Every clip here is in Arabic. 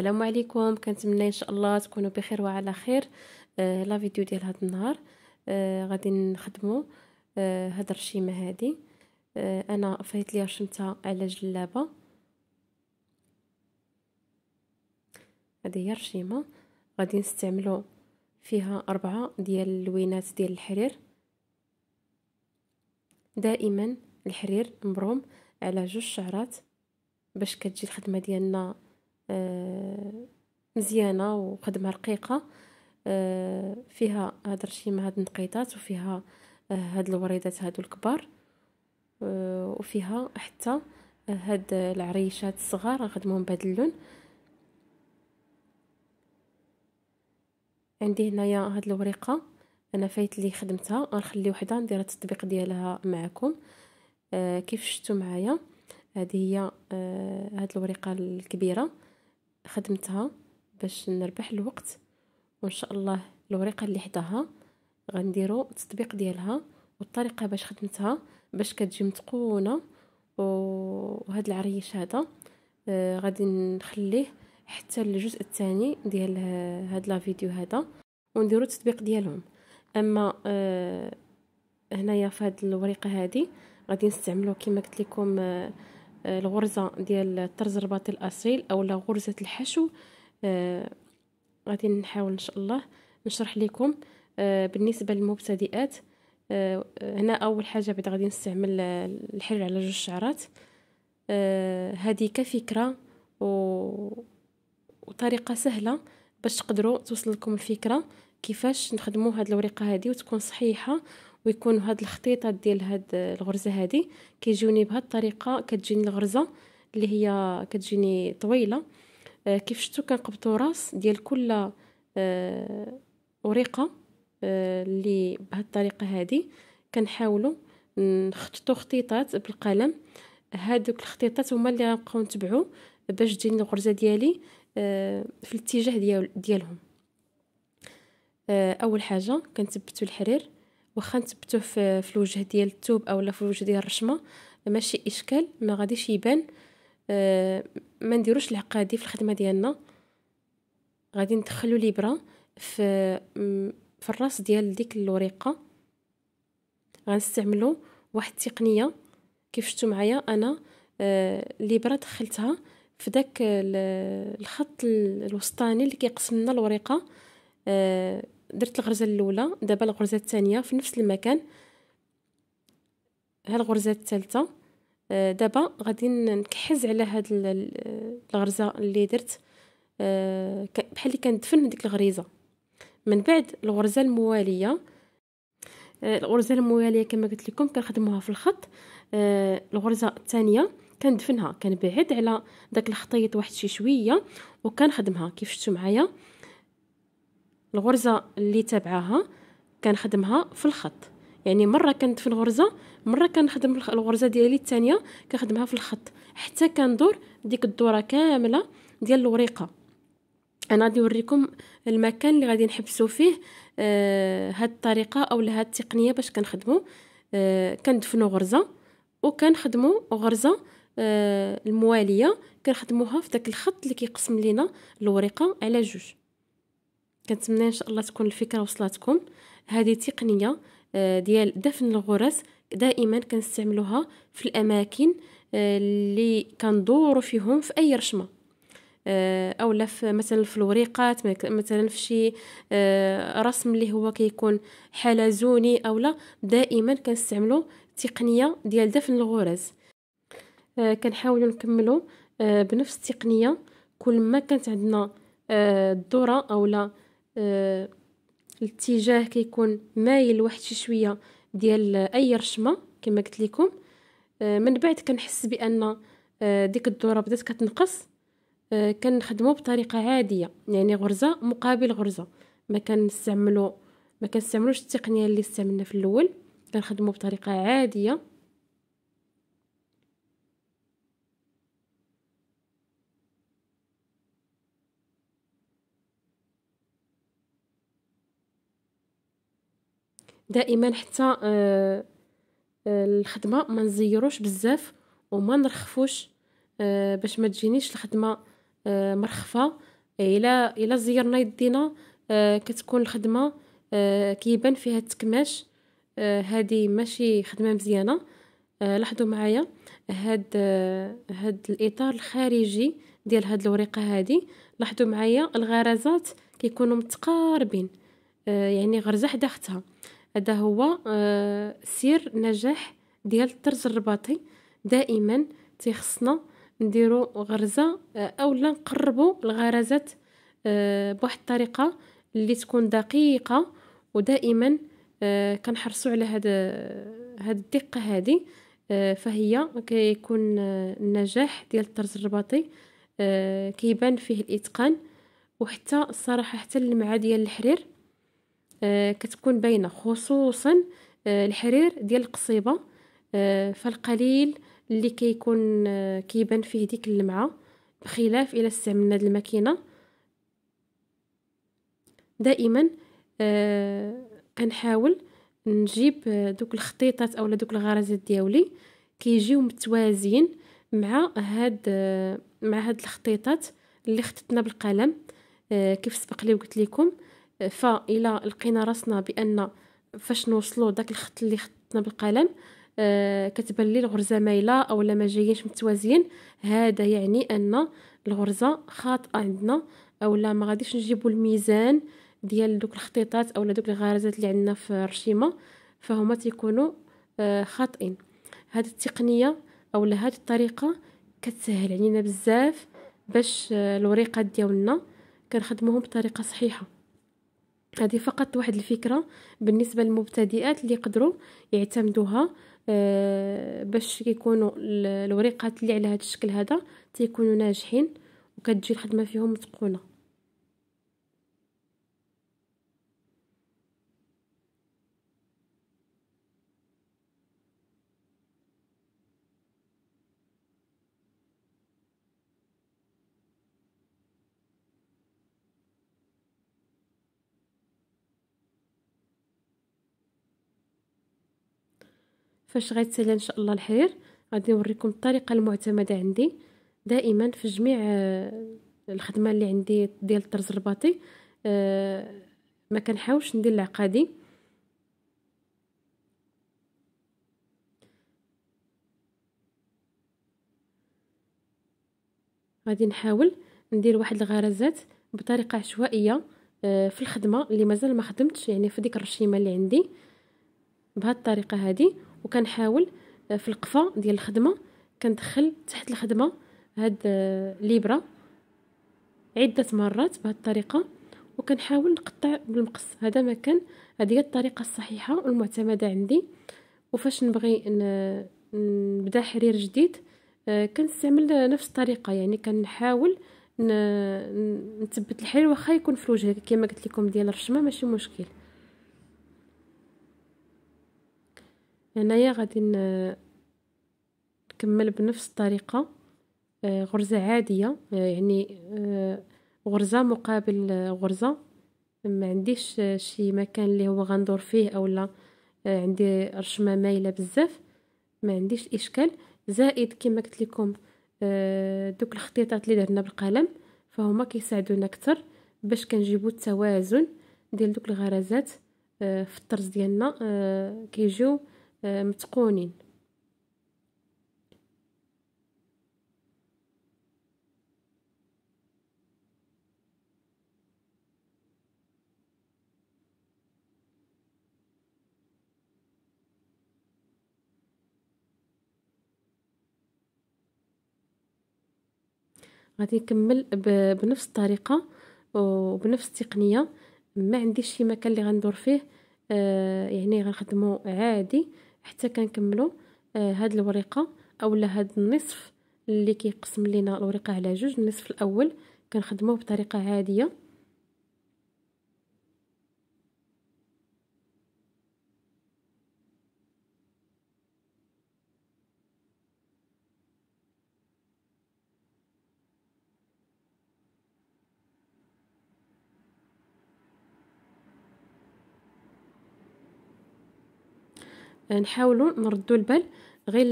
السلام عليكم كنتمنى ان شاء الله تكونوا بخير وعلى خير آه لا فيديو ديال هذا النهار آه غادي نخدموا آه هاد الرشيمه هادي آه انا فايت لي رشمتها على جلابه هذه هي الرشيمه غادي نستعملوا فيها أربعة ديال اللوينات ديال الحرير دائما الحرير مبروم على جوج شعرات باش كتجي الخدمه ديالنا آه، مزيانه وخدمه رقيقه آه، فيها هاد الرشيمه هاد النقيطات وفيها آه، هاد الوريدات هادو الكبار وفيها حتى هاد العريشات الصغار غنخدمهم بهاد اللون عندي هنايا هاد الوريقة انا فايت لي خدمتها غنخلي وحده ندير التطبيق ديالها معكم آه كيف شفتوا معايا هذه هي آه هاد الوريقه الكبيره خدمتها باش نربح الوقت وان شاء الله الوريقه اللي حداها غنديرو التطبيق ديالها والطريقه باش خدمتها باش كتجي متقونه وهاد العريش هذا آه، غادي نخليه حتى الجزء الثاني ديال هاد لا فيديو هذا ونديرو التطبيق ديالهم اما آه، هنايا في هاد الوريقه هذه غادي نستعملو كما قلت لكم آه آه، الغرزه ديال الطرز الرباط الاصيل اولا غرزه الحشو آه، غادي نحاول ان شاء الله نشرح لكم آه، بالنسبه للمبتدئات هنا اول حاجه بعد غادي نستعمل الحرير على جوج شعرات هذه كفكره و... وطريقه سهله باش تقدروا توصل لكم الفكره كيفاش نخدموا هاد الوريقه هذه وتكون صحيحه ويكونوا هاد الخطيطات ديال هاد الغرزه هادي كيجوني بهاد الطريقه كتجيني الغرزه اللي هي كتجيني طويله آه، كيف شفتوا كنقبطوا راس ديال كل آه، وريقه آه، اللي بهاد الطريقه هادي كنحاولوا نخططوا خطيطات بالقلم هادوك الخطيطات هما اللي غنبقاو نتبعو باش تجيني الغرزه ديالي في الاتجاه ديال ديالهم اول حاجه كنثبتوا الحرير واخا نثبتو في, في الوجه ديال الثوب اولا في الوجه ديال الرشمه ماشي اشكال ما غاديش يبان آه، ما نديروش العقادي في الخدمه ديالنا غادي ندخلو الابره في في الراس ديال ديك الوريقه غنستعملو واحد التقنيه كيف شفتوا معايا انا أه دخلتها في داك الخط الوسطاني اللي كيقسم لنا الوريقه آه، درت الغرزه الاولى دابا الغرزه الثانيه في نفس المكان ها الغرزه الثالثه آه، دابا غادي نكحز على هاد الغرزه اللي درت آه، بحال اللي كندفن ديك الغريزه من بعد الغرزه المواليه آه، الغرزه المواليه كما قلت لكم كنخدموها في الخط الغرزه الثانيه كندفنها كنبعد على داك الخطيط واحد شي شويه وكنخدمها كيف شفتوا معايا الغرزه اللي تابعاها كنخدمها في الخط يعني مره كانت في الغرزه مره كنخدم الغرزه ديالي الثانيه كنخدمها في الخط حتى كندور ديك الدوره كامله ديال الوريقه انا غادي نوريكم المكان اللي غادي نحبسو فيه آه هاد الطريقه او هاد التقنيه باش كنخدمو آه كندفنو غرزه وكنخدمو غرزه آه المواليه كنخدموها في داك الخط اللي كيقسم لينا الوريقة على جوج كنتمنى ان شاء الله تكون الفكره وصلتكم هذه تقنيه آه، ديال دفن الغرز دائما كنستعملوها في الاماكن آه، اللي كندورو فيهم في اي رشمه آه، اولا في مثلا في الوريقات مثلا في شي رسم اللي هو كيكون حلزوني او لا دائما كنستعملو تقنيه ديال دفن الغرز كنحاولوا نكملوا بنفس التقنيه كل ما كانت عندنا الذره اولا آه، الاتجاه كيكون مايل واحد شي شويه ديال اي رشمه كما قلت لكم آه، من بعد كنحس بان آه، ديك الدوره بدات كتنقص كنخدمو بطريقه عاديه يعني غرزه مقابل غرزه ما كنستعملو ما كنستعملوش التقنيه اللي استعملنا في الاول كنخدمو بطريقه عاديه دائما حتى آه، آه، الخدمه ما نزيروش بزاف وما نرخفوش آه، باش ما تجينيش الخدمه مرخفه الا الا زيرنا يدينا كتكون الخدمه كيبان فيها التكماش هذه ماشي خدمه مزيانه لاحظوا معايا هاد هاد الاطار الخارجي ديال هاد الورقه هادي لاحظوا معايا الغرزات كيكونوا متقاربين يعني غرزه حدا اختها هذا هو آه، سير نجاح ديال الطرز الرباطي دائما تيخصنا نديرو غرزه آه، اولا نقربو الغرزات آه، بواحد الطريقه اللي تكون دقيقه ودائما كنحرصوا على هاد هاد الدقه هادي فهي كيكون النجاح ديال الطرز الرباطي كيبان فيه الاتقان وحتى الصراحه حتى اللمعه ديال الحرير آه، كتكون باينه خصوصا آه، الحرير ديال القصيبه آه، فالقليل اللي كيكون كيبان فيه ديك اللمعه بخلاف الى استعملنا هاد الماكينه دائما كنحاول نجيب دوك الخطيطات اولا دوك الغرزات ديالي كيجيو متوازيين مع هاد مع هاد الخطيطات اللي خطتنا بالقلم كيف سبق لي وقلت لكم فإلا لقينا راسنا بأن فاش نوصلوا داك الخط اللي خطنا بالقلم آه كتبان لي الغرزه مايله اولا ما جايينش متوازيين هذا يعني ان الغرزه خاطئه عندنا اولا ما غاديش نجيبوا الميزان ديال دوك الخطيطات اولا دوك الغرزات اللي عندنا في الرشيمه فهما تيكونوا آه خاطئين هذه التقنيه اولا هذه الطريقه كتسهل علينا بزاف باش آه، الوريقات ديالنا كنخدموهم بطريقه صحيحه هذه فقط واحد الفكره بالنسبه للمبتدئات اللي يقدروا يعتمدوها أه باش يكونوا الوريقات اللي على هذا الشكل هذا تيكونوا ناجحين وكتجي الخدمه فيهم متقونه فاش غيتسالى ان شاء الله الحرير غادي نوريكم الطريقه المعتمده عندي دائما في جميع آه، الخدمه اللي عندي ديال الطرز الرباطي آه، ما كنحاولش ندير العقادي غادي نحاول ندير واحد الغرزات بطريقه عشوائيه آه، في الخدمه اللي مازال ما خدمتش يعني في ديك الرشيمه اللي عندي بهاد الطريقه هذه وكنحاول آه، في القفا ديال الخدمه كندخل تحت الخدمه هاد آه، ليبره عده مرات بهاد الطريقه وكنحاول نقطع بالمقص هذا ما كان هذه هي الطريقه الصحيحه والمعتمده عندي وفاش نبغي نبدا حرير جديد آه، كنستعمل نفس الطريقه يعني كنحاول نثبت الحرير واخا يكون في الوجه كما قلت لكم ديال الرشمه ماشي مشكل هنايا غادي نكمل بنفس الطريقه آه، غرزه عاديه آه، يعني آه، غرزه مقابل غرزه ما عنديش شي مكان اللي هو غندور فيه اولا عندي رشمه مايله بزاف ما عنديش اشكال زائد كما قلت لكم دوك الخطيطات اللي درنا بالقلم فهما كيساعدونا اكثر باش كنجيبو التوازن ديال دوك الغرزات في الطرز ديالنا كيجيو آه، متقونين غادي نكمل بنفس الطريقه وبنفس التقنيه ما عنديش شي مكان اللي غندور فيه آه يعني غنخدمو عادي حتى كنكملوا آه، هاد الوريقه اولا هاد النصف اللي كيقسم لينا الورقه على جوج النصف الاول كنخدموه بطريقه عاديه نحاولوا نردوا البال غير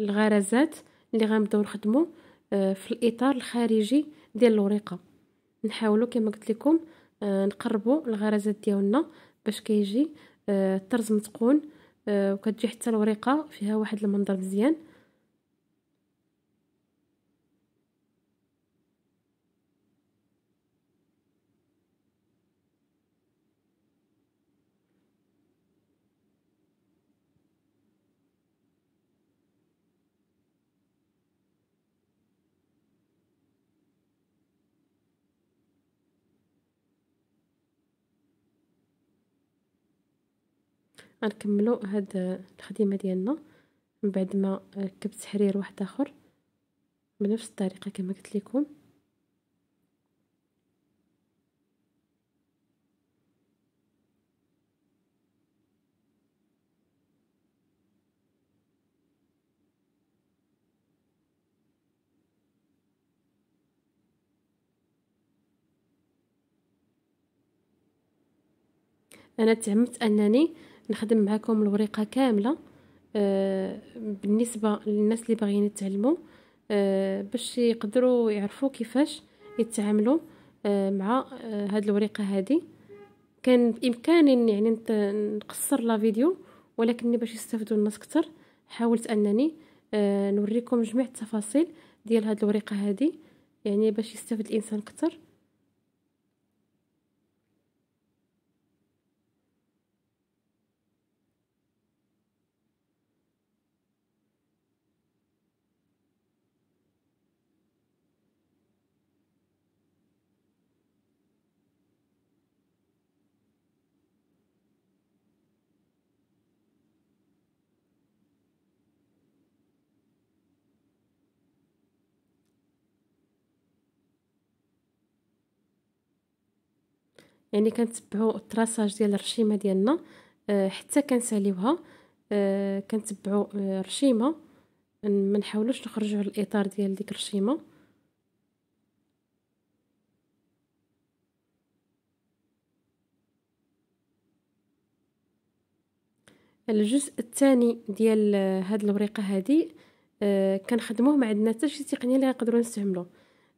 الغرزات اللي غنبداو نخدموا آه، في الاطار الخارجي ديال الوريقه نحاولوا كما قلت لكم آه، نقربوا الغرزات ديالنا باش كيجي الطرز آه، متقون وكتجي حتى الوريقه فيها واحد المنظر مزيان غنكملو هاد الخديمه ديالنا من بعد ما ركبت تحرير واحد اخر بنفس الطريقه كما قلت لكم انا تعمدت انني نخدم معكم الوريقة كامله آه، بالنسبه للناس اللي باغيين يتعلموا آه، باش يقدروا يعرفوا كيفاش يتعاملوا آه، مع هاد الوريقة هذه كان بامكاني يعني نقصر لا فيديو ولكن باش يستفدوا الناس كتر حاولت انني نوريكم جميع التفاصيل ديال هاد الوريقة هذه يعني باش يستافد الانسان كتر يعني كنتبعوا التراساج ديال الرشيمه ديالنا آه، حتى كنساليوها آه، كنتبعوا الرشيمه آه، ما نحاولوش نخرجوا على الاطار ديال ديك الرشيمه الجزء الثاني ديال هاد الوريقه هذه كنخدموه ما عندنا حتى شي تقنيه اللي نقدروا نستعملوه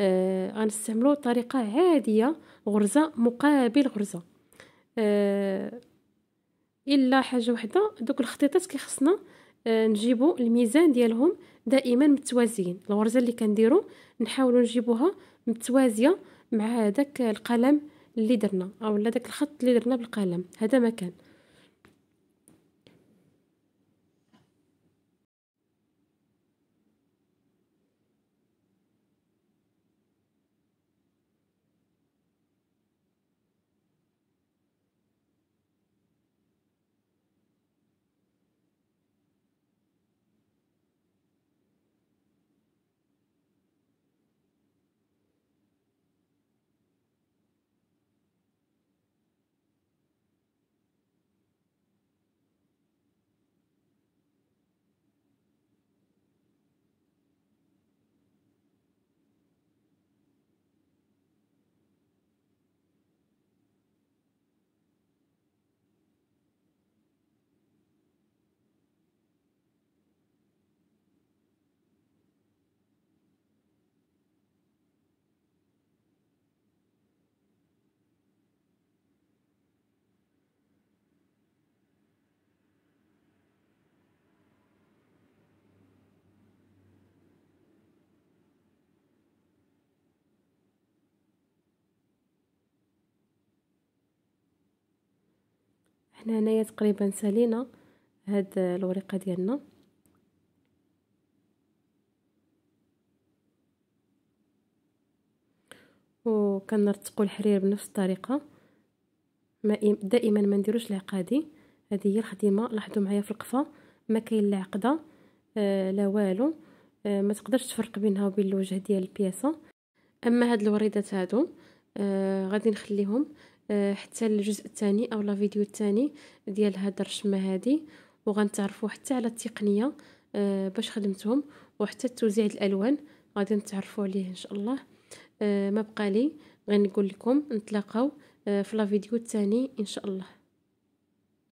آه، غنستعملو آه طريقه عاديه غرزه مقابل غرزه آه الا حاجه وحده دوك الخطيطات كيخصنا آه نجيبو الميزان ديالهم دائما متوازيين الغرزه اللي كنديرو نحاولو نجيبوها متوازيه مع داك القلم اللي درنا اولا داك الخط اللي درنا بالقلم هذا مكان حنا هنايا تقريبا سالينا هاد الوريقه ديالنا وكنرتقوا الحرير بنفس الطريقه ما دائما ما نديروش العقادي هذه هي الخدمه لاحظوا معايا في القفه ما كاين لا عقده آه لا والو آه ما تقدرش تفرق بينها وبين الوجه ديال البياسه اما هاد الوريدات هادو آه غادي نخليهم آه، حتى الجزء الثاني او لا فيديو الثاني ديال هاد الرشمه هذه وغنتعرفوا حتى على التقنيه آه، باش خدمتهم وحتى توزيع الالوان غادي نتعرفوا عليه ان شاء الله آه، ما بقى لي غنقول لكم نتلاقاو في لا فيديو الثاني ان شاء الله